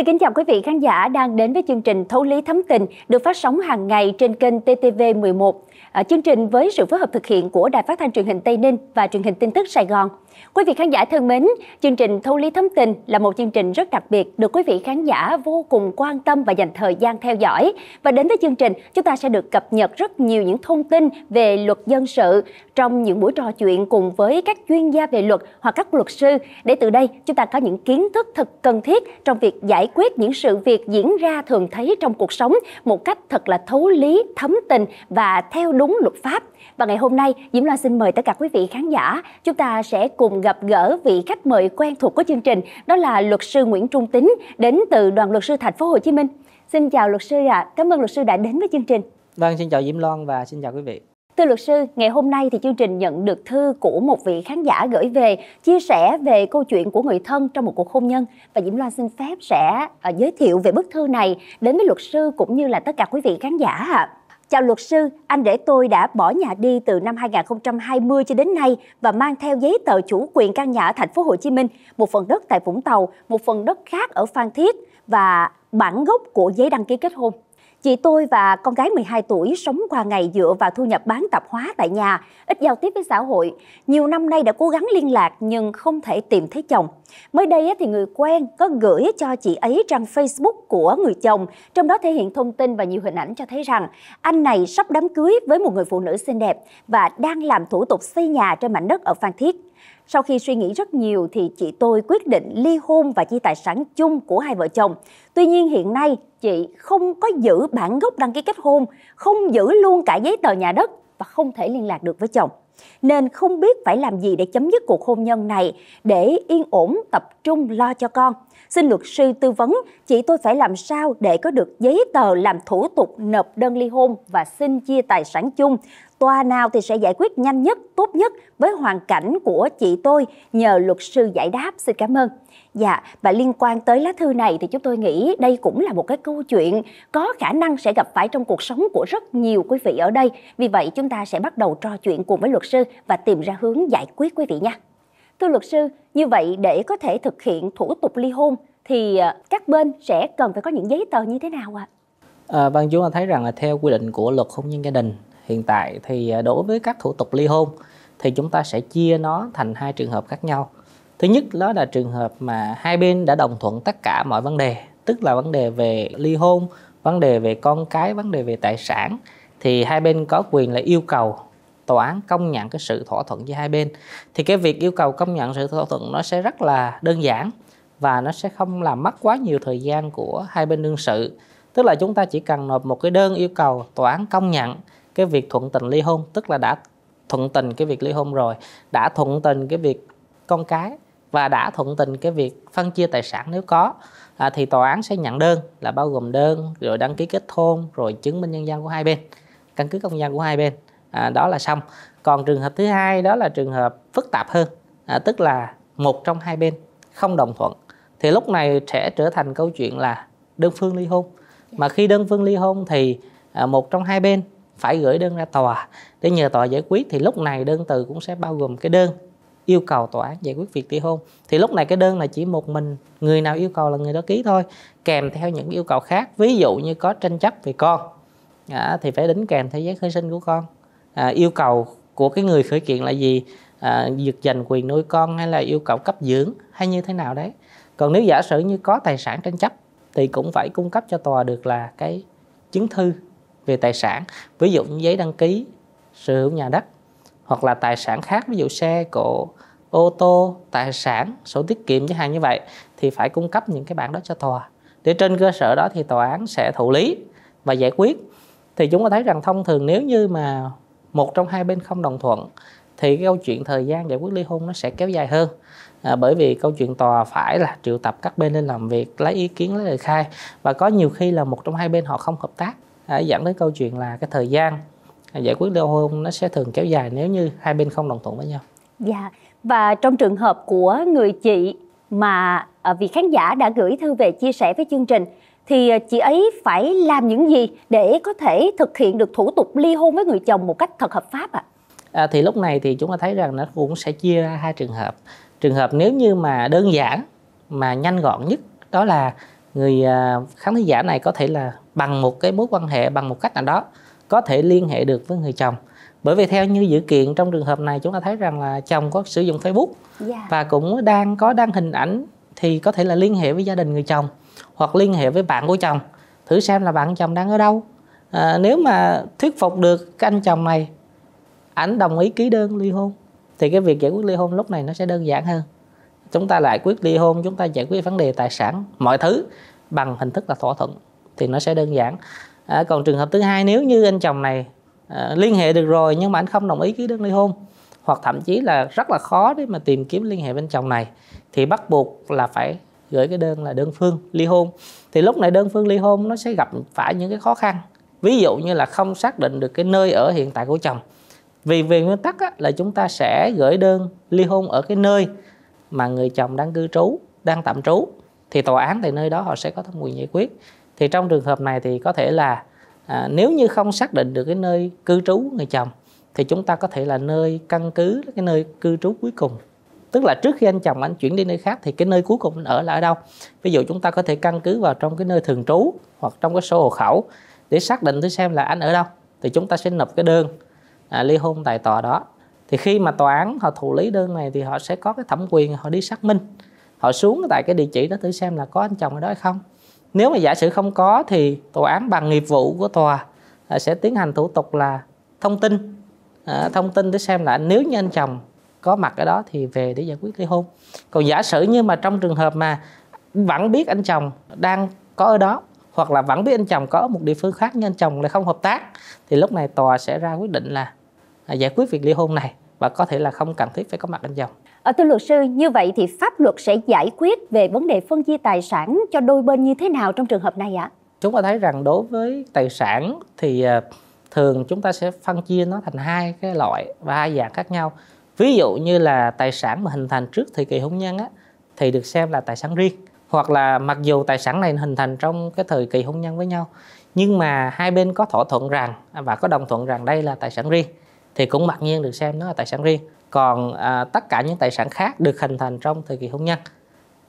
Xin kính chào quý vị khán giả đang đến với chương trình Thấu lý thấm tình được phát sóng hàng ngày trên kênh TTV11. Ờ, chương trình với sự phối hợp thực hiện của Đài Phát thanh truyền hình Tây Ninh và truyền hình tin tức Sài Gòn. Quý vị khán giả thân mến, chương trình Thâu Lý Thấm Tình là một chương trình rất đặc biệt được quý vị khán giả vô cùng quan tâm và dành thời gian theo dõi. Và đến với chương trình, chúng ta sẽ được cập nhật rất nhiều những thông tin về luật dân sự trong những buổi trò chuyện cùng với các chuyên gia về luật hoặc các luật sư để từ đây chúng ta có những kiến thức thật cần thiết trong việc giải quyết những sự việc diễn ra thường thấy trong cuộc sống một cách thật là thấu lý, thấm tình và theo đúng luật pháp. Và ngày hôm nay, Diễm Loan xin mời tất cả quý vị khán giả, chúng ta sẽ cùng gặp gỡ vị khách mời quen thuộc của chương trình, đó là luật sư Nguyễn Trung Tính đến từ Đoàn luật sư Thành phố Hồ Chí Minh. Xin chào luật sư ạ, à. cảm ơn luật sư đã đến với chương trình. Vâng, xin chào Diễm Loan và xin chào quý vị. Thưa luật sư, ngày hôm nay thì chương trình nhận được thư của một vị khán giả gửi về chia sẻ về câu chuyện của người thân trong một cuộc hôn nhân và Diễm Loan xin phép sẽ à, giới thiệu về bức thư này đến với luật sư cũng như là tất cả quý vị khán giả ạ. Chào luật sư, anh rể tôi đã bỏ nhà đi từ năm 2020 cho đến nay và mang theo giấy tờ chủ quyền căn nhà ở thành phố Hồ Chí Minh, một phần đất tại Vũng Tàu, một phần đất khác ở Phan Thiết và bản gốc của giấy đăng ký kết hôn. Chị tôi và con gái 12 tuổi sống qua ngày dựa vào thu nhập bán tạp hóa tại nhà, ít giao tiếp với xã hội. Nhiều năm nay đã cố gắng liên lạc nhưng không thể tìm thấy chồng. Mới đây thì người quen có gửi cho chị ấy trang Facebook của người chồng, trong đó thể hiện thông tin và nhiều hình ảnh cho thấy rằng anh này sắp đám cưới với một người phụ nữ xinh đẹp và đang làm thủ tục xây nhà trên mảnh đất ở Phan Thiết. Sau khi suy nghĩ rất nhiều thì chị tôi quyết định ly hôn và chia tài sản chung của hai vợ chồng. Tuy nhiên hiện nay chị không có giữ bản gốc đăng ký kết hôn, không giữ luôn cả giấy tờ nhà đất và không thể liên lạc được với chồng. Nên không biết phải làm gì để chấm dứt cuộc hôn nhân này để yên ổn tập trung lo cho con. Xin luật sư tư vấn, chị tôi phải làm sao để có được giấy tờ làm thủ tục nộp đơn ly hôn và xin chia tài sản chung tòa nào thì sẽ giải quyết nhanh nhất, tốt nhất với hoàn cảnh của chị tôi nhờ luật sư giải đáp. Xin cảm ơn. Dạ, và liên quan tới lá thư này thì chúng tôi nghĩ đây cũng là một cái câu chuyện có khả năng sẽ gặp phải trong cuộc sống của rất nhiều quý vị ở đây. Vì vậy chúng ta sẽ bắt đầu trò chuyện cùng với luật sư và tìm ra hướng giải quyết quý vị nha. Thưa luật sư, như vậy để có thể thực hiện thủ tục ly hôn thì à, các bên sẽ cần phải có những giấy tờ như thế nào ạ? À? À, vâng, chúng ta thấy rằng là theo quy định của luật hôn nhân gia đình hiện tại thì à, đối với các thủ tục ly hôn thì chúng ta sẽ chia nó thành hai trường hợp khác nhau thứ nhất đó là trường hợp mà hai bên đã đồng thuận tất cả mọi vấn đề tức là vấn đề về ly hôn vấn đề về con cái vấn đề về tài sản thì hai bên có quyền là yêu cầu tòa án công nhận cái sự thỏa thuận giữa hai bên thì cái việc yêu cầu công nhận sự thỏa thuận nó sẽ rất là đơn giản và nó sẽ không làm mất quá nhiều thời gian của hai bên đương sự tức là chúng ta chỉ cần nộp một cái đơn yêu cầu tòa án công nhận cái việc thuận tình ly hôn tức là đã thuận tình cái việc ly hôn rồi đã thuận tình cái việc con cái và đã thuận tình cái việc phân chia tài sản nếu có à, thì tòa án sẽ nhận đơn là bao gồm đơn rồi đăng ký kết hôn rồi chứng minh nhân dân của hai bên căn cứ công dân của hai bên à, đó là xong còn trường hợp thứ hai đó là trường hợp phức tạp hơn à, tức là một trong hai bên không đồng thuận thì lúc này sẽ trở thành câu chuyện là đơn phương ly hôn mà khi đơn phương ly hôn thì à, một trong hai bên phải gửi đơn ra tòa để nhờ tòa giải quyết thì lúc này đơn từ cũng sẽ bao gồm cái đơn yêu cầu tòa án giải quyết việc ly hôn thì lúc này cái đơn là chỉ một mình người nào yêu cầu là người đó ký thôi kèm theo những yêu cầu khác ví dụ như có tranh chấp về con à, thì phải đính kèm theo giấy khai sinh của con à, yêu cầu của cái người khởi kiện là gì à, giật giành quyền nuôi con hay là yêu cầu cấp dưỡng hay như thế nào đấy còn nếu giả sử như có tài sản tranh chấp thì cũng phải cung cấp cho tòa được là cái chứng thư về tài sản ví dụ như giấy đăng ký sở hữu nhà đất hoặc là tài sản khác ví dụ xe cộ ô tô tài sản sổ tiết kiệm chẳng hạn như vậy thì phải cung cấp những cái bản đó cho tòa để trên cơ sở đó thì tòa án sẽ thụ lý và giải quyết thì chúng ta thấy rằng thông thường nếu như mà một trong hai bên không đồng thuận thì cái câu chuyện thời gian giải quyết ly hôn nó sẽ kéo dài hơn à, bởi vì câu chuyện tòa phải là triệu tập các bên lên làm việc lấy ý kiến lấy lời khai và có nhiều khi là một trong hai bên họ không hợp tác dẫn đến câu chuyện là cái thời gian giải quyết ly hôn nó sẽ thường kéo dài nếu như hai bên không đồng thuận với nhau. Dạ và trong trường hợp của người chị mà à, vị khán giả đã gửi thư về chia sẻ với chương trình thì à, chị ấy phải làm những gì để có thể thực hiện được thủ tục ly hôn với người chồng một cách thật hợp pháp ạ? À? À, thì lúc này thì chúng ta thấy rằng nó cũng sẽ chia ra hai trường hợp. Trường hợp nếu như mà đơn giản mà nhanh gọn nhất đó là người à, khán thính giả này có thể là bằng một cái mối quan hệ bằng một cách nào đó có thể liên hệ được với người chồng bởi vì theo như dự kiện trong trường hợp này chúng ta thấy rằng là chồng có sử dụng Facebook yeah. Dạ. và cũng đang có đăng hình ảnh thì có thể là liên hệ với gia đình người chồng hoặc liên hệ với bạn của chồng thử xem là bạn chồng đang ở đâu à, nếu mà thuyết phục được cái anh chồng này ảnh đồng ý ký đơn ly hôn thì cái việc giải quyết ly hôn lúc này nó sẽ đơn giản hơn chúng ta lại quyết ly hôn chúng ta giải quyết vấn đề tài sản mọi thứ bằng hình thức là thỏa thuận thì nó sẽ đơn giản à, còn trường hợp thứ hai nếu như anh chồng này à, liên hệ được rồi nhưng mà anh không đồng ý ký đơn ly hôn hoặc thậm chí là rất là khó để mà tìm kiếm liên hệ bên chồng này thì bắt buộc là phải gửi cái đơn là đơn phương ly hôn thì lúc này đơn phương ly hôn nó sẽ gặp phải những cái khó khăn ví dụ như là không xác định được cái nơi ở hiện tại của chồng vì về nguyên tắc á, là chúng ta sẽ gửi đơn ly hôn ở cái nơi mà người chồng đang cư trú đang tạm trú thì tòa án tại nơi đó họ sẽ có thẩm quyền giải quyết thì trong trường hợp này thì có thể là à, nếu như không xác định được cái nơi cư trú người chồng thì chúng ta có thể là nơi căn cứ cái nơi cư trú cuối cùng tức là trước khi anh chồng anh chuyển đi nơi khác thì cái nơi cuối cùng anh ở là ở đâu ví dụ chúng ta có thể căn cứ vào trong cái nơi thường trú hoặc trong cái sổ hộ khẩu để xác định tới xem là anh ở đâu thì chúng ta sẽ nộp cái đơn à, ly hôn tại tòa đó thì khi mà tòa án họ thụ lý đơn này thì họ sẽ có cái thẩm quyền họ đi xác minh họ xuống tại cái địa chỉ đó thử xem là có anh chồng ở đó hay không nếu mà giả sử không có thì tòa án bằng nghiệp vụ của tòa à, sẽ tiến hành thủ tục là thông tin à, thông tin để xem là nếu như anh chồng có mặt ở đó thì về để giải quyết ly hôn còn giả sử như mà trong trường hợp mà vẫn biết anh chồng đang có ở đó hoặc là vẫn biết anh chồng có ở một địa phương khác nhưng anh chồng lại không hợp tác thì lúc này tòa sẽ ra quyết định là à, giải quyết việc ly hôn này và có thể là không cần thiết phải có mặt anh chồng À, thưa luật sư, như vậy thì pháp luật sẽ giải quyết về vấn đề phân chia tài sản cho đôi bên như thế nào trong trường hợp này ạ? Chúng ta thấy rằng đối với tài sản thì ờ, thường chúng ta sẽ phân chia nó thành hai cái loại và hai dạng khác nhau. Ví dụ như là tài sản mà hình thành trước thời kỳ hôn nhân á, thì được xem là tài sản riêng hoặc là mặc dù tài sản này hình thành trong cái thời kỳ hôn nhân với nhau nhưng mà hai bên có thỏa thuận rằng à, và có đồng thuận rằng đây là tài sản riêng thì cũng mặc nhiên được xem nó là tài sản riêng còn à, tất cả những tài sản khác được hình thành trong thời kỳ hôn nhân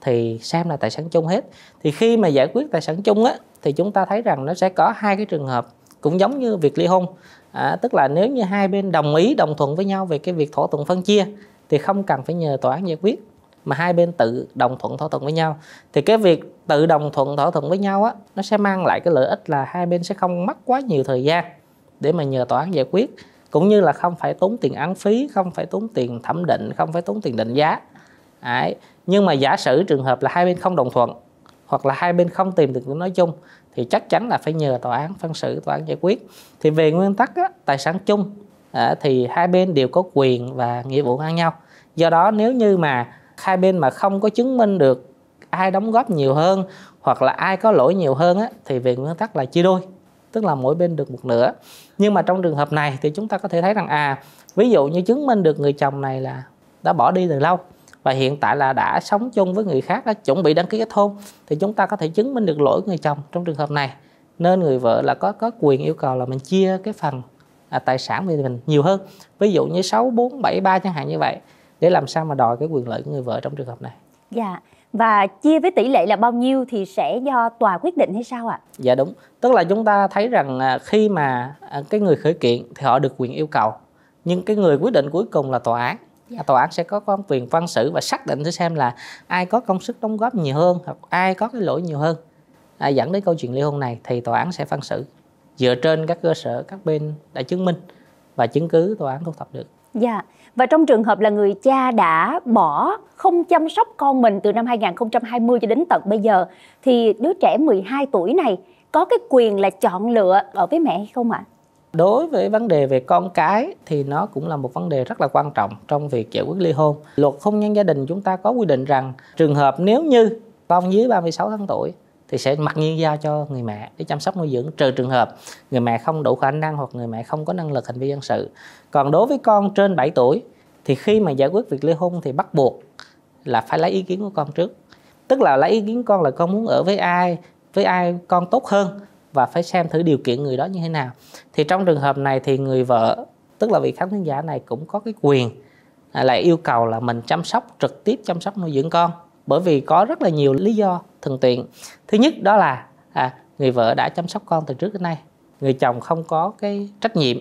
thì xem là tài sản chung hết thì khi mà giải quyết tài sản chung á thì chúng ta thấy rằng nó sẽ có hai cái trường hợp cũng giống như việc ly hôn à, tức là nếu như hai bên đồng ý đồng thuận với nhau về cái việc thỏa thuận phân chia thì không cần phải nhờ tòa án giải quyết mà hai bên tự đồng thuận thỏa thuận với nhau thì cái việc tự đồng thuận thỏa thuận với nhau á nó sẽ mang lại cái lợi ích là hai bên sẽ không mất quá nhiều thời gian để mà nhờ tòa án giải quyết cũng như là không phải tốn tiền án phí không phải tốn tiền thẩm định không phải tốn tiền định giá Đấy. nhưng mà giả sử trường hợp là hai bên không đồng thuận hoặc là hai bên không tìm được tiếng nói chung thì chắc chắn là phải nhờ tòa án phân xử tòa án giải quyết thì về nguyên tắc á, tài sản chung à, thì hai bên đều có quyền và nghĩa vụ ngang nhau do đó nếu như mà hai bên mà không có chứng minh được ai đóng góp nhiều hơn hoặc là ai có lỗi nhiều hơn á, thì về nguyên tắc là chia đôi tức là mỗi bên được một nửa nhưng mà trong trường hợp này thì chúng ta có thể thấy rằng à ví dụ như chứng minh được người chồng này là đã bỏ đi từ lâu và hiện tại là đã sống chung với người khác đã chuẩn bị đăng ký kết hôn thì chúng ta có thể chứng minh được lỗi người chồng trong trường hợp này nên người vợ là có có quyền yêu cầu là mình chia cái phần à, tài sản về mình nhiều hơn ví dụ như sáu bốn bảy ba chẳng hạn như vậy để làm sao mà đòi cái quyền lợi của người vợ trong trường hợp này dạ và chia với tỷ lệ là bao nhiêu thì sẽ do tòa quyết định hay sao ạ? À? Dạ đúng, tức là chúng ta thấy rằng à, khi mà à, cái người khởi kiện thì họ được quyền yêu cầu nhưng cái người quyết định cuối cùng là tòa án dạ. tòa án sẽ có công quyền phân xử và xác định để xem là ai có công sức đóng góp nhiều hơn hoặc ai có cái lỗi nhiều hơn à, dẫn đến câu chuyện ly hôn này thì tòa án sẽ phân xử dựa trên các cơ sở các bên đã chứng minh và chứng cứ tòa án thu thập được Dạ. Và trong trường hợp là người cha đã bỏ không chăm sóc con mình từ năm 2020 cho đến tận bây giờ thì đứa trẻ 12 tuổi này có cái quyền là chọn lựa ở với mẹ hay không ạ? À? Đối với vấn đề về con cái thì nó cũng là một vấn đề rất là quan trọng trong việc giải quyết ly hôn. Luật hôn nhân gia đình chúng ta có quy định rằng trường hợp nếu như con dưới 36 tháng tuổi thì sẽ mặc nhiên giao cho người mẹ để chăm sóc nuôi dưỡng trừ trường hợp người mẹ không đủ khả năng hoặc người mẹ không có năng lực hành vi dân sự còn đối với con trên 7 tuổi thì khi mà giải quyết việc ly hôn thì bắt buộc là phải lấy ý kiến của con trước tức là lấy ý kiến con là con muốn ở với ai với ai con tốt hơn và phải xem thử điều kiện người đó như thế nào thì trong trường hợp này thì người vợ tức là vị khán thính giả này cũng có cái quyền là yêu cầu là mình chăm sóc trực tiếp chăm sóc nuôi dưỡng con bởi vì có rất là nhiều lý do thường tiện thứ nhất đó là à, người vợ đã chăm sóc con từ trước đến nay người chồng không có cái trách nhiệm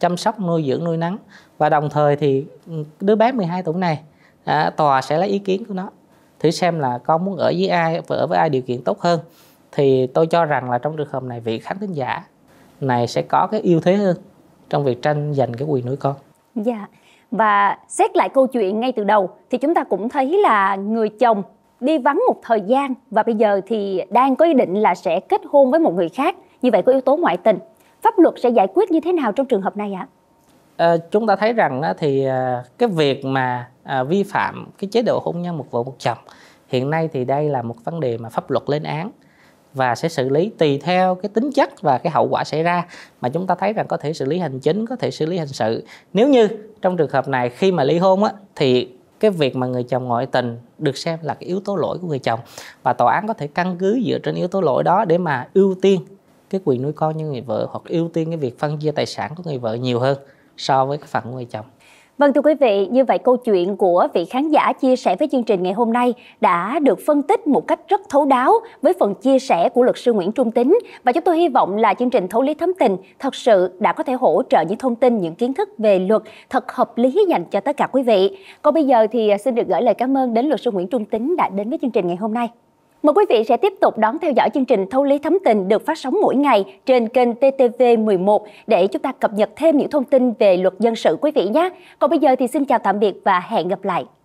chăm sóc nuôi dưỡng nuôi nắng và đồng thời thì ừ, đứa bé 12 tuổi này à, tòa sẽ lấy ý kiến của nó thử xem là con muốn ở với ai và ở với ai điều kiện tốt hơn thì tôi cho rằng là trong trường hợp này vị khán thính giả này sẽ có cái ưu thế hơn trong việc tranh giành cái quyền nuôi con dạ và xét lại câu chuyện ngay từ đầu thì chúng ta cũng thấy là người chồng đi vắng một thời gian và bây giờ thì đang có ý định là sẽ kết hôn với một người khác như vậy có yếu tố ngoại tình pháp luật sẽ giải quyết như thế nào trong trường hợp này ạ à, chúng ta thấy rằng thì ờ, cái việc mà ờ, vi phạm cái chế độ hôn nhân một vợ một chồng hiện nay thì đây là một vấn đề mà pháp luật lên án và sẽ xử lý tùy theo cái tính chất và cái hậu quả xảy ra mà chúng ta thấy rằng có thể xử lý hành chính có thể xử lý hình sự nếu như trong trường hợp này khi mà ly hôn á, thì cái việc mà người chồng ngoại tình được xem là cái yếu tố lỗi của người chồng và tòa án có thể căn cứ dựa trên yếu tố lỗi đó để mà ưu tiên cái quyền nuôi con như người vợ hoặc ưu tiên cái việc phân chia tài sản của người vợ nhiều hơn so với cái phần của người chồng Vâng thưa quý vị, như vậy câu chuyện của vị khán giả chia sẻ với chương trình ngày hôm nay đã được phân tích một cách rất thấu đáo với phần chia sẻ của luật sư Nguyễn Trung Tính và chúng tôi hy vọng là chương trình Thấu lý thấm tình thật sự đã có thể hỗ trợ những thông tin, những kiến thức về luật thật hợp lý dành cho tất cả quý vị. Còn bây giờ thì xin được gửi lời cảm ơn đến luật sư Nguyễn Trung Tính đã đến với chương trình ngày hôm nay. Mời quý vị sẽ tiếp tục đón theo dõi chương trình Thấu lý thấm tình được phát sóng mỗi ngày trên kênh TTV11 để chúng ta cập nhật thêm những thông tin về luật dân sự quý vị nhé. Còn bây giờ thì xin chào tạm biệt và hẹn gặp lại.